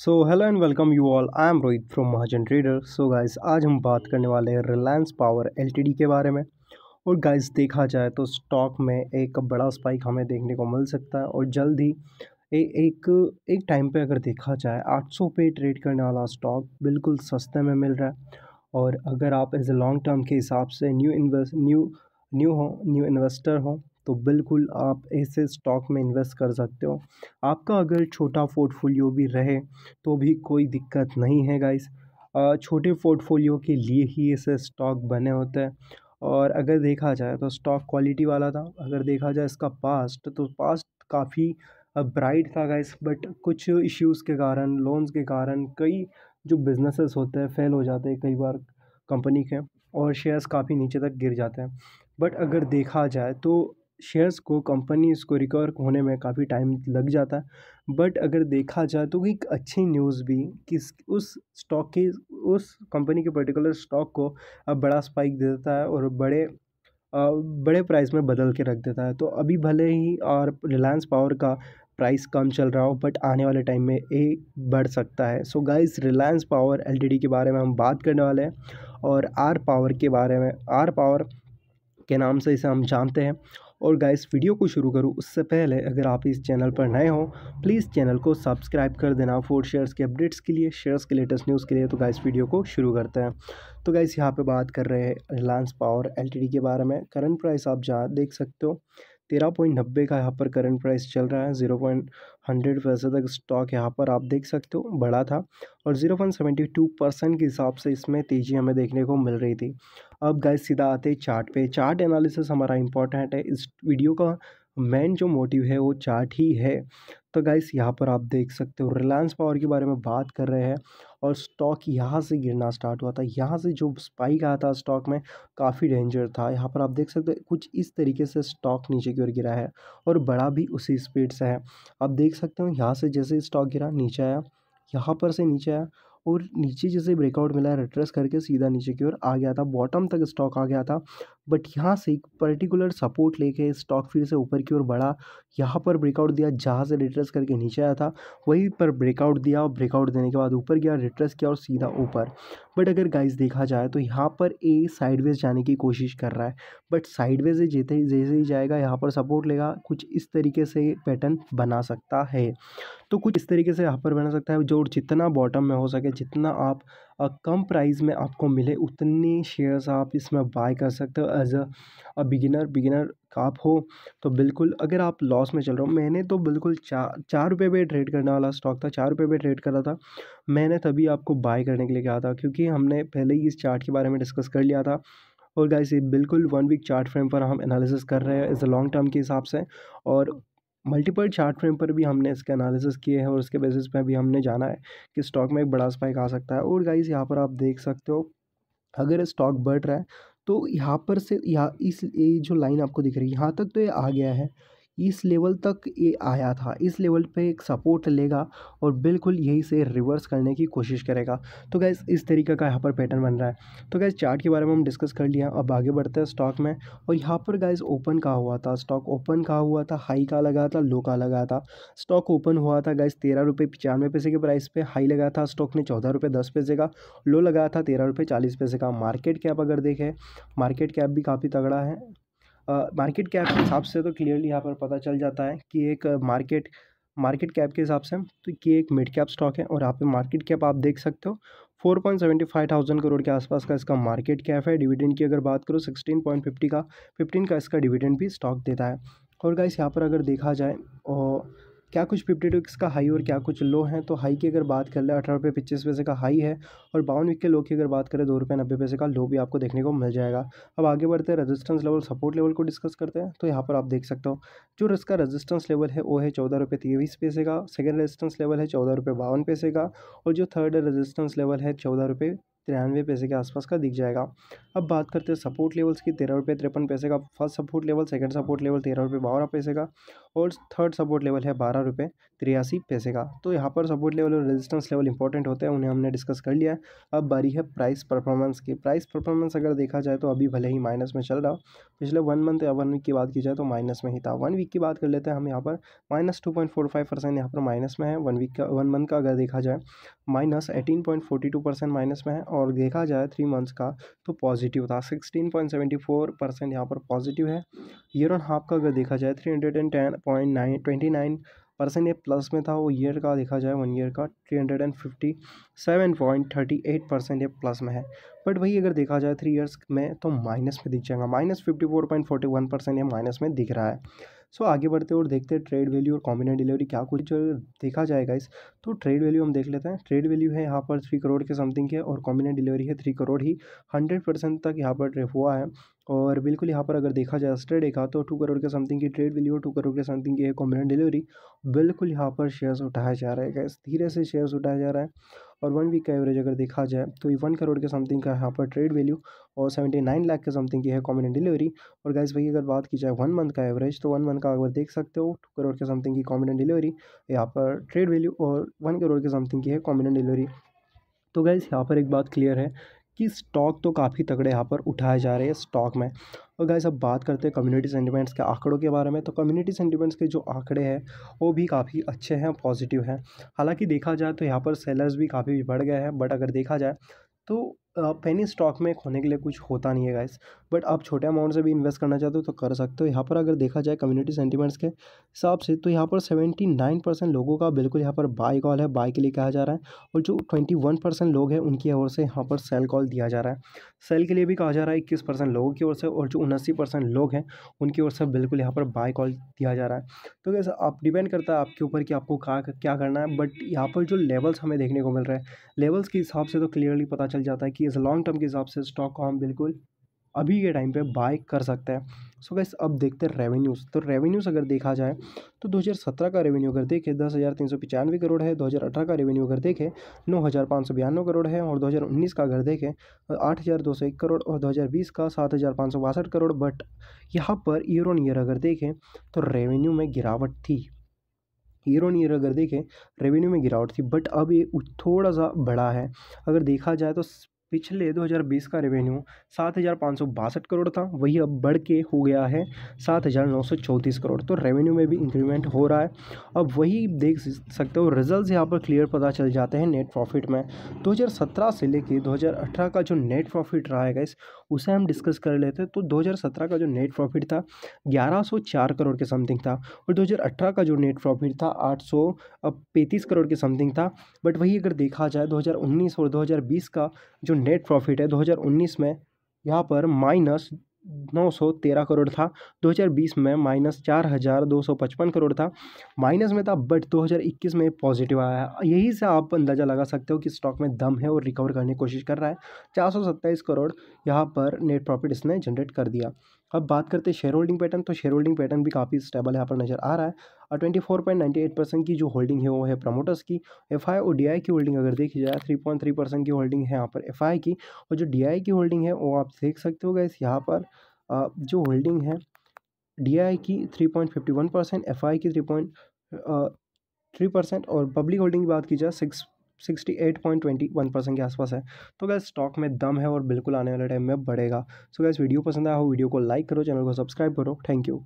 so hello and welcome you all I am Rohit from Mahajan trader so guys आज हम बात करने वाले हैं रिलायंस पावर एलटीडी के बारे में और गाइस देखा जाए तो स्टॉक में एक बड़ा स्पाइक हमें देखने को मिल सकता है और जल्द ही ए, एक एक टाइम पे अगर देखा जाए 800 पे ट्रेड करने वाला स्टॉक बिल्कुल सस्ते में मिल रहा है और अगर आप एज ए लॉन्ग टर्म के हिसाब से न्यू इन्वेस्ट न्यू न्यू हो न्यू इन्वेस्टर हो तो बिल्कुल आप ऐसे स्टॉक में इन्वेस्ट कर सकते हो आपका अगर छोटा पोर्टफोलियो भी रहे तो भी कोई दिक्कत नहीं है गाइस छोटे पोर्टफोलियो के लिए ही ऐसे स्टॉक बने होते हैं और अगर देखा जाए तो स्टॉक क्वालिटी वाला था अगर देखा जाए इसका पास्ट तो पास्ट काफ़ी ब्राइट था गाइस बट कुछ इश्यूज़ के कारण लोन्स के कारण कई जो बिजनेसेस होते हैं फेल हो जाते हैं कई बार कंपनी के और शेयर्स काफ़ी नीचे तक गिर जाते हैं बट अगर देखा जाए तो शेयर्स को कंपनीज़ को रिकवर होने में काफ़ी टाइम लग जाता है बट अगर देखा जाए तो एक अच्छी न्यूज़ भी कि उस स्टॉक की उस कंपनी के पर्टिकुलर स्टॉक को अब बड़ा स्पाइक दे देता है और बड़े बड़े प्राइस में बदल के रख देता है तो अभी भले ही और रिलायंस पावर का प्राइस कम चल रहा हो बट आने वाले टाइम में ये बढ़ सकता है so guys Reliance power L के बारे में हम बात करने वाले हैं और आर पावर के बारे में आर पावर के नाम से इसे हम जानते हैं और गाइस वीडियो को शुरू करूँ उससे पहले अगर आप इस चैनल पर नए हो प्लीज़ चैनल को सब्सक्राइब कर देना फोर्ड शेयर्स के अपडेट्स के लिए शेयर्स के लेटेस्ट न्यूज़ के लिए तो गाइस वीडियो को शुरू करते हैं तो गाइस यहाँ पर बात कर रहे हैं रिलायंस पावर एल के बारे में करंट प्राइस आप जहाँ देख सकते हो तेरह पॉइंट नब्बे का यहाँ पर करंट प्राइस चल रहा है जीरो पॉइंट हंड्रेड परसेंट तक स्टॉक यहाँ पर आप देख सकते हो बढ़ा था और zero point seventy two percent के हिसाब से इसमें तेज़ी हमें देखने को मिल रही थी अब गाय सीधा आते चार्ट पे चार्ट एनालिसिस हमारा इंपॉर्टेंट है इस वीडियो का मेन जो मोटिव है वो चार्ट ही है तो गाइस यहाँ पर आप देख सकते हो रिलायंस पावर के बारे में बात कर रहे हैं और स्टॉक यहाँ से गिरना स्टार्ट हुआ था यहाँ से जो स्पाइक आया था स्टॉक में काफ़ी डेंजर था यहाँ पर आप देख सकते हैं कुछ इस तरीके से स्टॉक नीचे की ओर गिरा है और बड़ा भी उसी स्पीड से है आप देख सकते हो यहाँ से जैसे स्टॉक गिरा नीचे आया यहाँ पर से नीचे आया और नीचे जैसे ब्रेकआउट मिला है रिट्रेस करके सीधा नीचे की ओर आ गया था बॉटम तक स्टॉक आ गया था बट यहाँ से एक पर्टिकुलर सपोर्ट लेके स्टॉक फिर से ऊपर की ओर बढ़ा यहाँ पर ब्रेकआउट दिया जहाँ से रिट्रेस करके नीचे आया था वहीं पर ब्रेकआउट दिया और ब्रेकआउट देने के बाद ऊपर गया रिट्रेस किया और सीधा ऊपर बट अगर गाइस देखा जाए तो यहाँ पर ए साइडवेज जाने की कोशिश कर रहा है बट साइडवेज जैसे जैसे ही जाएगा यहाँ पर सपोर्ट लेगा कुछ इस तरीके से पैटर्न बना सकता है तो कुछ इस तरीके से यहाँ पर बना सकता है जो जितना बॉटम में हो सके जितना आप कम प्राइस में आपको मिले उतने शेयर्स आप इसमें बाय कर सकते हो एज अ बिगिनर बिगिनर आप हो तो बिल्कुल अगर आप लॉस में चल रहे हो मैंने तो बिल्कुल चार चार रुपये पर ट्रेड करने वाला स्टॉक था चार रुपये पर ट्रेड करा था मैंने तभी आपको बाय करने के लिए कहा था क्योंकि हमने पहले ही इस चार्ट के बारे में डिस्कस कर लिया था और गाइस ये बिल्कुल वन वीक चार्ट फ्रेम पर हम एनालिसिस कर रहे हैं इस लॉन्ग टर्म के हिसाब से और मल्टीपल चार्ट फ्रेम पर भी हमने इसके एनालिसिस किए हैं और उसके बेसिस पे भी हमने जाना है कि स्टॉक में एक बड़ा स्पाइक आ सकता है और गाइज यहाँ पर आप देख सकते हो अगर स्टॉक बढ़ रहा है तो यहाँ पर से यहाँ इस ये जो लाइन आपको दिख रही है यहाँ तक तो ये आ गया है इस लेवल तक ये आया था इस लेवल पे एक सपोर्ट लेगा और बिल्कुल यहीं से रिवर्स करने की कोशिश करेगा तो गैस इस तरीके का यहाँ पर पैटर्न बन रहा है तो गैस चार्ट के बारे में हम डिस्कस कर लिया अब आगे बढ़ते हैं स्टॉक में और यहाँ पर गैस ओपन कहा हुआ था स्टॉक ओपन कहा हुआ था हाई का लगा था लो का लगा था स्टॉक ओपन हुआ था गैस तेरह रुपये पचानवे पैसे के प्राइस पर हाई लगा था स्टॉक ने चौदह रुपये दस पैसे का लो लगाया था तेरह रुपये चालीस पैसे का मार्केट कैप अगर देखें मार्केट कैप भी काफ़ी तगड़ा है मार्केट कैप के हिसाब से तो क्लियरली यहाँ पर पता चल जाता है कि एक मार्केट मार्केट कैप के हिसाब से तो कि एक मिड कैप स्टॉक है और यहाँ पे मार्केट कैप आप देख सकते हो four point seventy five thousand crore के आसपास का इसका मार्केट कैप है डिविडेंड की अगर बात करो सिक्सटीन पॉइंट फिफ्टी का फिफ्टीन का इसका डिविडेंड भी स्टॉक देता है और गाइस यहाँ पर अगर देखा जाए और क्या कुछ फिफ्टी टू का हाई और क्या कुछ लो है तो हाई की अगर बात कर ले अठारह रुपये पच्चीस पैसे का हाई है और बावन वीक के लो की अगर बात करें दो रुपये नब्बे पैसे का लो भी आपको देखने को मिल जाएगा अब आगे बढ़ते हैं रेजिस्टेंस लेवल सपोर्ट लेवल को डिस्कस करते हैं तो यहाँ पर आप देख सकते हो जो इसका रेजिस्टेंस लेवल है वो है चौदह रुपये तेईस पैसे का सेकेंड रजिस्टेंस लेवल है चौदह रुपये बावन पैसे का और जो थर्ड रजिस्टेंस लेवल है चौदह रुपये तिरानवे पैसे के आसपास का दिख जाएगा अब बात करते हैं सपोर्ट लेवल्स की तेरह रुपये तिरपन पैसे का first support level second support level तेरह रुपये बारह पैसे का और थर्ड सपोर्ट लेवल है बारह रुपये तिरासी पैसे का तो यहाँ पर सपोर्ट लेवल और रेजिस्टेंस लेवल इंपॉर्टेंट होते हैं उन्हें हमने डिस्कस कर लिया है अब बारी है प्राइस परफॉर्मेंस की प्राइस परफॉर्मेंस अगर देखा जाए तो अभी भले ही माइनस में चल रहा पिछले वन मंथ या वन वीक की बात की जाए तो माइनस में ही था वन वीक की बात कर लेते हैं हम यहाँ पर minus two point four five percent यहाँ पर माइनस में है वन वीक का वन मंथ का अगर देखा जाए minus eighteen point forty two percent minus में है और देखा जाए थ्री मंथ्स का तो पॉजिटिव था sixteen point seventy four percent यहाँ पर पॉजिटिव है ईयर ऑन हाफ का अगर देखा जाए three hundred and ten point nine twenty nine percent ये प्लस में था वो ईयर का देखा जाए वन ईयर का three hundred and fifty seven point thirty eight percent ये प्लस में है बट वही अगर देखा जाए थ्री ईयर्स में तो माइनस में दिख जाएगा minus fifty four point forty one percent ये माइनस में दिख रहा है सो आगे बढ़ते और देखते हैं ट्रेड वैल्यू और कॉम्बिनेट डिलीवरी क्या कुछ देखा जाएगा इस तो ट्रेड वैल्यू हम देख लेते हैं ट्रेड वैल्यू है यहाँ पर थ्री करोड़ के समथिंग है और कॉम्बिनेट डिलीवरी है थ्री करोड़ ही हंड्रेड परसेंट तक यहाँ पर ट्रेफ हुआ है और बिल्कुल यहाँ पर अगर देखा जाए स्ट्रेड देखा तो टू करोड़ के समथिंग की ट्रेड वैल्यू और टू करोड़ के समथिंग की है कॉम्बिनेट डिलीवरी बिल्कुल यहाँ पर शेयर्स उठाया जा रहा है धीरे से शेयर्स उठाया जा रहा है और वन वीक का एवरेज अगर देखा जाए तो ये वन करोड़ के समथिंग का यहाँ पर ट्रेड वैल्यू और सेवेंटी नाइन लाख के समथिंग की है कॉमन डिलीवरी और गैस वही अगर बात की जाए वन मंथ का एवरेज तो वन मंथ का अगर देख सकते हो टू करोड़ के समथिंग की कॉमन डिलीवरी यहाँ पर ट्रेड वैल्यू और वन करोड़ के समथिंग की है कॉमन डिलीवरी तो गैस यहाँ पर एक बात क्लियर है कि स्टॉक तो काफ़ी तगड़े यहाँ पर उठाए जा रहे हैं स्टॉक में और गाइस अब बात करते हैं कम्युनिटी सेंटीमेंट्स के आंकड़ों के बारे में तो कम्युनिटी सेंटीमेंट्स के जो आंकड़े हैं वो भी काफ़ी अच्छे हैं पॉजिटिव हैं हालांकि देखा जाए तो यहाँ पर सेलर्स भी काफ़ी बढ़ गए हैं बट अगर देखा जाए तो पेनी स्टॉक में खोने के लिए कुछ होता नहीं है गाइस बट आप छोटे अमाउंट से भी इन्वेस्ट करना चाहते हो तो कर सकते हो यहाँ पर अगर देखा जाए कम्युनिटी सेंटीमेंट्स के हिसाब से तो यहाँ पर सेवेंटी नाइन परसेंट लोगों का बिल्कुल यहाँ पर बाय कॉल है बाय के लिए कहा जा रहा है और जो ट्वेंटी वन परसेंट लोग हैं उनकी ओर से यहाँ पर सेल कॉल दिया जा रहा है सेल के लिए भी कहा जा रहा है इक्कीस परसेंट लोगों की ओर से और जो उन्नासी परसेंट लोग हैं उनकी ओर से बिल्कुल यहाँ पर बाय कॉल दिया जा रहा है तो कैसे आप डिपेंड करता है आपके ऊपर कि आपको क्या क्या करना है बट यहाँ पर जो लेवल्स हमें देखने को मिल रहा है लेवल्स के हिसाब से तो क्लियरली पता चल जाता है कि इस लॉन्ग टर्म के हिसाब से स्टॉक को हम बिल्कुल अभी के टाइम पे बाय कर सकता है सो गैस अब देखते हैं रेवेन्यूज़ तो रेवेन्यूज़ अगर देखा जाए तो 2017 का रेवेन्यू अगर देखें दस हज़ार तीन सौ पचानवे करोड़ है 2018 का रेवेन्यू अगर देखें नौ हज़ार पाँच सौ बयानवे करोड़ है और 2019 का अगर देखें आठ हज़ार दो सौ एक करोड़ और 2020 का सात हज़ार पाँच सौ बासठ करोड़ बट यहाँ पर ईयर ऑन ईयर अगर देखें तो रेवेन्यू में गिरावट थी ईयर ऑन ईयर अगर देखें रेवेन्यू में गिरावट थी बट अब ये थोड़ा सा बढ़ा है अगर देखा जाए तो पिछले 2020 का रेवेन्यू सात हज़ार पाँच सौ बासठ करोड़ था वही अब बढ़ के हो गया है सात हज़ार नौ सौ चौंतीस करोड़ तो रेवेन्यू में भी इंक्रीमेंट हो रहा है अब वही देख सकते हो रिजल्ट यहाँ पर क्लियर पता चल जाते हैं नेट प्रॉफिट में 2017 से लेके 2018 का जो नेट प्रॉफिट रहा है इस उसे हम डिस्कस कर लेते हैं तो 2017 का जो नेट प्रॉफिट था 1104 करोड़ के समथिंग था और 2018 का जो नेट प्रॉफिट था आठ करोड़ के समथिंग था बट वही अगर देखा जाए 2019 और 2020 का जो नेट प्रॉफिट है 2019 में यहाँ पर माइनस नौ सौ तेरह करोड़ था 2020 में माइनस चार हज़ार दो सौ पचपन करोड़ था माइनस में था बट 2021 में पॉजिटिव आया यही से आप अंदाज़ा लगा सकते हो कि स्टॉक में दम है और रिकवर करने की कोशिश कर रहा है चार सौ सत्ताईस करोड़ यहाँ पर नेट प्रॉफिट इसने जनरेट कर दिया अब बात करते हैं शेयर होल्डिंग पैटर्न तो शेयर होल्डिंग पैटर्न भी काफ़ी स्टेबल यहाँ पर नजर आ रहा है और twenty four point ninety eight percent की जो होल्डिंग है वो है प्रमोटर्स की एफ आई और डी आई की होल्डिंग अगर देखी जाए थ्री पॉइंट थ्री परसेंट की होल्डिंग है यहाँ पर एफ आई की और जो डी आई की होल्डिंग है वो आप देख सकते हो इस यहाँ पर जो होल्डिंग है डी आई की three point fifty one percent F I की थ्री पॉइंट थ्री परसेंट और पब्लिक होल्डिंग की बात की जाए six sixty eight point twenty one percent के आसपास है तो गैस स्टॉक में दम है और बिल्कुल आने वाले टाइम में बढ़ेगा सो गैस वीडियो पसंद आया हो वीडियो को लाइक करो चैनल को सब्सक्राइब करो थैंक यू